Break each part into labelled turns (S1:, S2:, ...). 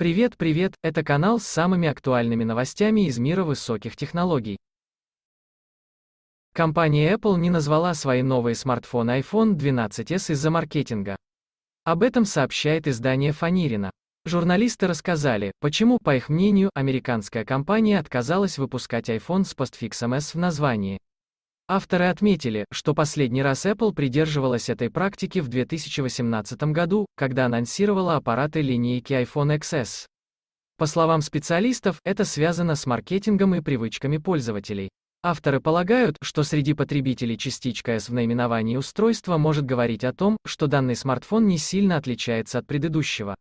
S1: Привет, привет, это канал с самыми актуальными новостями из мира высоких технологий. Компания
S2: Apple не назвала свои новые смартфоны iPhone 12s из-за маркетинга. Об этом сообщает издание Фанирина. Журналисты рассказали, почему, по их мнению, американская компания отказалась выпускать iPhone с постфиксом S в названии. Авторы отметили, что последний раз Apple придерживалась этой практики в 2018 году, когда анонсировала аппараты линейки iPhone XS. По словам специалистов, это связано с маркетингом и привычками пользователей. Авторы полагают, что среди потребителей частичка S в наименовании устройства может говорить о том, что данный смартфон не сильно отличается от предыдущего.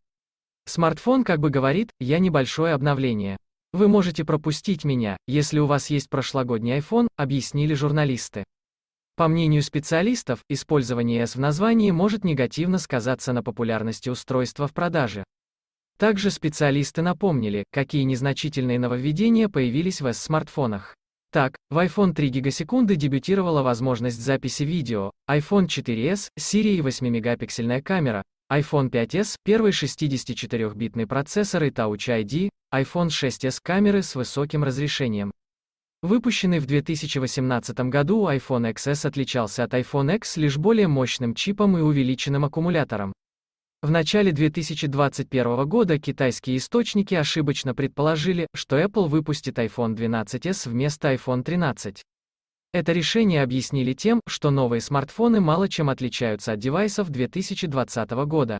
S2: Смартфон как бы говорит «я небольшое обновление». Вы можете пропустить меня, если у вас есть прошлогодний iPhone, объяснили журналисты. По мнению специалистов, использование S в названии может негативно сказаться на популярности устройства в продаже. Также специалисты напомнили, какие незначительные нововведения появились в S-смартфонах. Так, в iPhone 3 гигасекунды дебютировала возможность записи видео, iPhone 4s, Siri и 8-мегапиксельная камера, iPhone 5s, первый 64-битный процессор и Touch ID, iPhone 6s камеры с высоким разрешением. Выпущенный в 2018 году iPhone XS отличался от iPhone X лишь более мощным чипом и увеличенным аккумулятором. В начале 2021 года китайские источники ошибочно предположили, что Apple выпустит iPhone 12s вместо iPhone 13. Это решение объяснили тем, что новые смартфоны мало чем отличаются от девайсов 2020 года.